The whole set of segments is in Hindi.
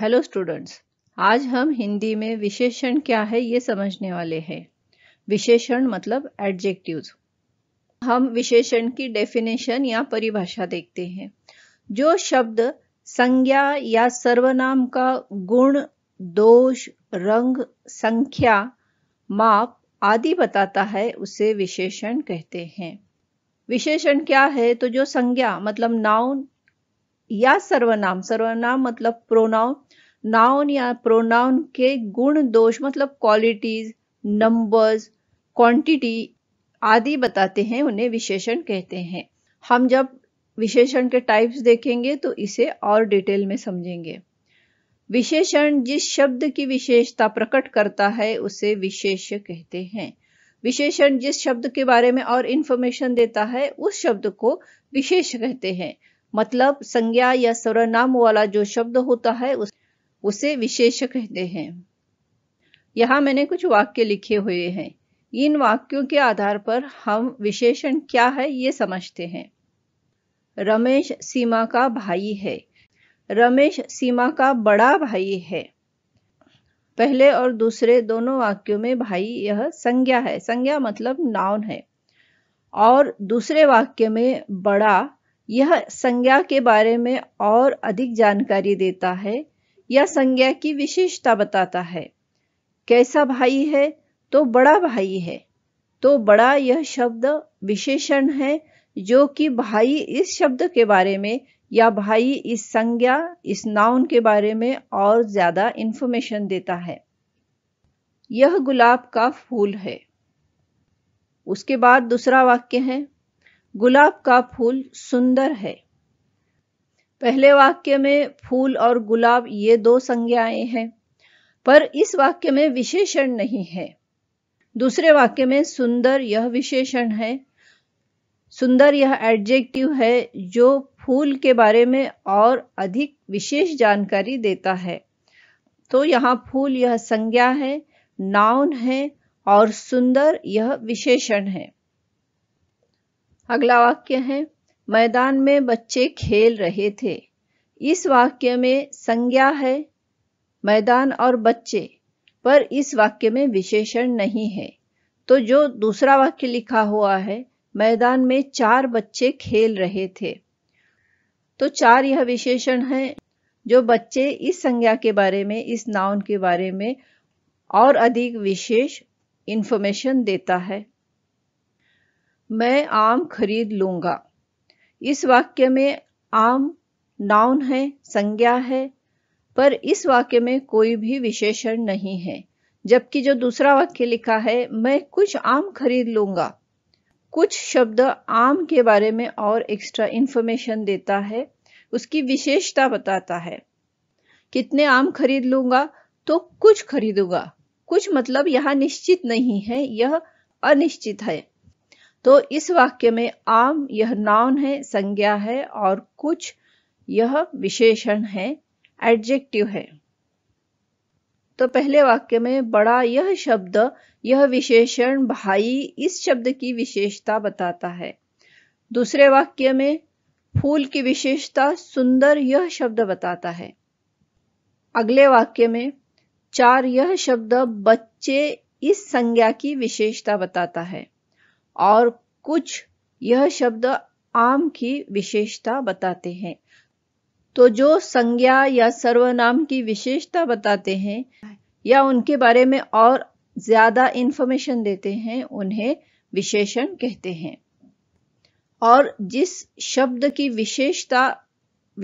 हेलो स्टूडेंट्स आज हम हिंदी में विशेषण क्या है ये समझने वाले हैं विशेषण मतलब एडजेक्टिव हम विशेषण की डेफिनेशन या परिभाषा देखते हैं जो शब्द संज्ञा या सर्वनाम का गुण दोष रंग संख्या माप आदि बताता है उसे विशेषण कहते हैं विशेषण क्या है तो जो संज्ञा मतलब नाउन या सर्वनाम सर्वनाम मतलब प्रोनाउन नाउन या प्रोनाउन के गुण दोष मतलब क्वालिटीज नंबर्स क्वांटिटी आदि बताते हैं उन्हें विशेषण कहते हैं हम जब विशेषण के टाइप्स देखेंगे तो इसे और डिटेल में समझेंगे विशेषण जिस शब्द की विशेषता प्रकट करता है उसे विशेष कहते हैं विशेषण जिस शब्द के बारे में और इन्फॉर्मेशन देता है उस शब्द को विशेष कहते हैं मतलब संज्ञा या सर्वनाम वाला जो शब्द होता है उस, उसे विशेष कहते हैं यहाँ मैंने कुछ वाक्य लिखे हुए हैं इन वाक्यों के आधार पर हम विशेषण क्या है ये समझते हैं रमेश सीमा का भाई है रमेश सीमा का बड़ा भाई है पहले और दूसरे दोनों वाक्यों में भाई यह संज्ञा है संज्ञा मतलब नाउन है और दूसरे वाक्य में बड़ा यह संज्ञा के बारे में और अधिक जानकारी देता है या संज्ञा की विशेषता बताता है कैसा भाई है तो बड़ा भाई है तो बड़ा यह शब्द विशेषण है जो कि भाई इस शब्द के बारे में या भाई इस संज्ञा इस नाउन के बारे में और ज्यादा इंफॉर्मेशन देता है यह गुलाब का फूल है उसके बाद दूसरा वाक्य है गुलाब का फूल सुंदर है पहले वाक्य में फूल और गुलाब ये दो संज्ञाएं हैं पर इस वाक्य में विशेषण नहीं है दूसरे वाक्य में सुंदर यह विशेषण है सुंदर यह एडजेक्टिव है जो फूल के बारे में और अधिक विशेष जानकारी देता है तो यहाँ फूल यह संज्ञा है नाउन है और सुंदर यह विशेषण है अगला वाक्य है मैदान में बच्चे खेल रहे थे इस वाक्य में संज्ञा है मैदान और बच्चे पर इस वाक्य में विशेषण नहीं है तो जो दूसरा वाक्य लिखा हुआ है मैदान में चार बच्चे खेल रहे थे तो चार यह विशेषण है जो बच्चे इस संज्ञा के बारे में इस नाउन के बारे में और अधिक विशेष इन्फॉर्मेशन देता है मैं आम खरीद लूंगा इस वाक्य में आम नाउन है संज्ञा है पर इस वाक्य में कोई भी विशेषण नहीं है जबकि जो दूसरा वाक्य लिखा है मैं कुछ आम खरीद लूंगा कुछ शब्द आम के बारे में और एक्स्ट्रा इन्फॉर्मेशन देता है उसकी विशेषता बताता है कितने आम खरीद लूंगा तो कुछ खरीदूंगा कुछ मतलब यहाँ निश्चित नहीं है यह अनिश्चित है तो इस वाक्य में आम यह नाउन है संज्ञा है और कुछ यह विशेषण है एडजेक्टिव है तो पहले वाक्य में बड़ा यह शब्द यह विशेषण भाई इस शब्द की विशेषता बताता है दूसरे वाक्य में फूल की विशेषता सुंदर यह शब्द बताता है अगले वाक्य में चार यह शब्द बच्चे इस संज्ञा की विशेषता बताता है और कुछ यह शब्द आम की विशेषता बताते हैं तो जो संज्ञा या सर्वनाम की विशेषता बताते हैं या उनके बारे में और ज्यादा इंफॉर्मेशन देते हैं उन्हें विशेषण कहते हैं और जिस शब्द की विशेषता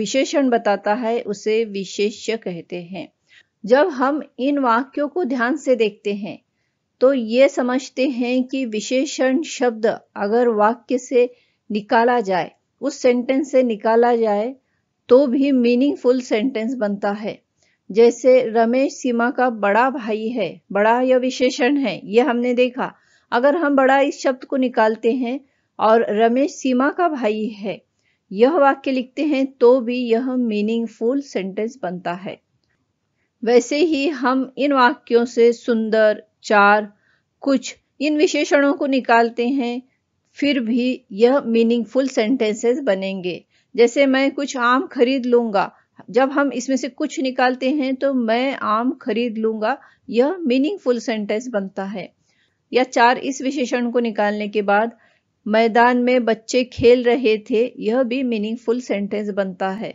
विशेषण बताता है उसे विशेष्य कहते हैं जब हम इन वाक्यों को ध्यान से देखते हैं तो ये समझते हैं कि विशेषण शब्द अगर वाक्य से निकाला जाए उस सेंटेंस से निकाला जाए तो भी मीनिंगफुल सेंटेंस बनता है जैसे रमेश सीमा का बड़ा भाई है बड़ा यह विशेषण है यह हमने देखा अगर हम बड़ा इस शब्द को निकालते हैं और रमेश सीमा का भाई है यह वाक्य लिखते हैं तो भी यह मीनिंगफुल सेंटेंस बनता है वैसे ही हम इन वाक्यों से सुंदर चार कुछ इन विशेषणों को निकालते हैं फिर भी यह मीनिंगफुल सेंटेंसेस बनेंगे जैसे मैं कुछ आम खरीद लूंगा जब हम इसमें से कुछ निकालते हैं तो मैं आम खरीद लूंगा यह मीनिंगफुल सेंटेंस बनता है या चार इस विशेषण को निकालने के बाद मैदान में बच्चे खेल रहे थे यह भी मीनिंगफुल सेंटेंस बनता है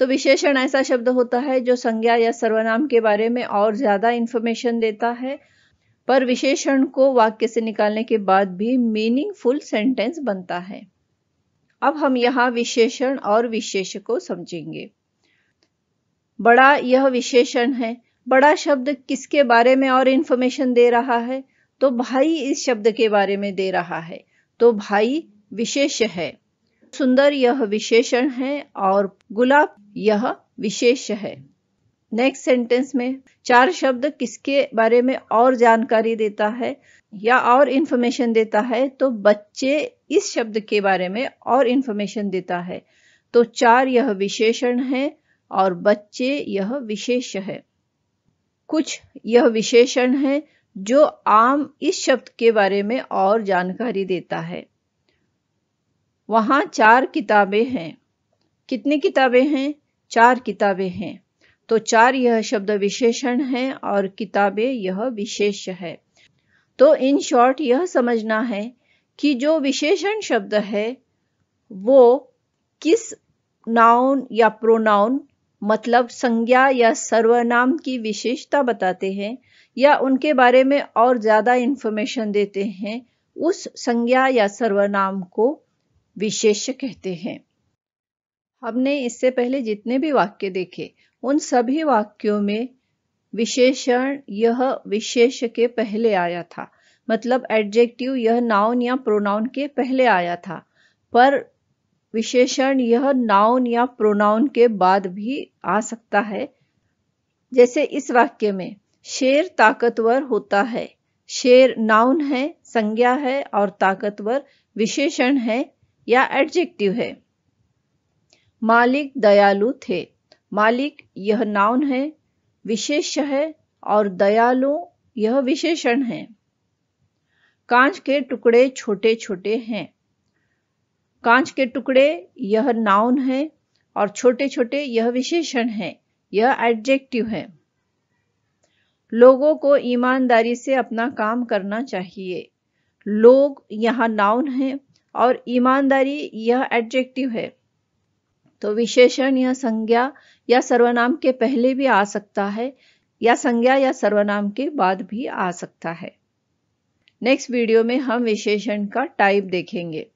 तो विशेषण ऐसा शब्द होता है जो संज्ञा या सर्वनाम के बारे में और ज़्यादा इंफॉर्मेशन देता है पर विशेषण को वाक्य से निकालने के बाद भी मीनिंगफुल सेंटेंस बनता है अब हम यहां विशेषण और विशेष को समझेंगे बड़ा यह विशेषण है बड़ा शब्द किसके बारे में और इन्फॉर्मेशन दे रहा है तो भाई इस शब्द के बारे में दे रहा है तो भाई विशेष है सुंदर यह विशेषण है और गुलाब यह विशेष है नेक्स्ट सेंटेंस में चार शब्द किसके बारे में और जानकारी देता है या और इन्फॉर्मेशन देता है तो बच्चे इस शब्द के बारे में और इन्फॉर्मेशन देता है तो चार यह विशेषण है और बच्चे यह विशेष है कुछ यह विशेषण है जो आम इस शब्द के बारे में और जानकारी देता है वहाँ चार किताबें हैं कितनी किताबें हैं चार किताबें हैं तो चार यह शब्द विशेषण है और किताबें यह विशेष है तो इन शॉर्ट यह समझना है कि जो विशेषण शब्द है वो किस नाउन या प्रोनाउन मतलब संज्ञा या सर्वनाम की विशेषता बताते हैं या उनके बारे में और ज्यादा इंफॉर्मेशन देते हैं उस संज्ञा या सर्वनाम को विशेष्य कहते हैं हमने इससे पहले जितने भी वाक्य देखे उन सभी वाक्यों में विशेषण यह विशेष के पहले आया था मतलब एडजेक्टिव यह नाउन या प्रोनाउन के पहले आया था पर विशेषण यह नाउन या प्रोनाउन के बाद भी आ सकता है जैसे इस वाक्य में शेर ताकतवर होता है शेर नाउन है संज्ञा है और ताकतवर विशेषण है या एडजेक्टिव है मालिक दयालु थे मालिक यह नाउन है विशेष है और दयालु यह विशेषण है कांच के टुकड़े छोटे छोटे हैं कांच के टुकड़े यह नाउन है और छोटे छोटे यह विशेषण है यह एडजेक्टिव है लोगों को ईमानदारी से अपना काम करना चाहिए लोग यहाँ नाउन है और ईमानदारी यह एडजेक्टिव है तो विशेषण यह संज्ञा या सर्वनाम के पहले भी आ सकता है या संज्ञा या सर्वनाम के बाद भी आ सकता है नेक्स्ट वीडियो में हम विशेषण का टाइप देखेंगे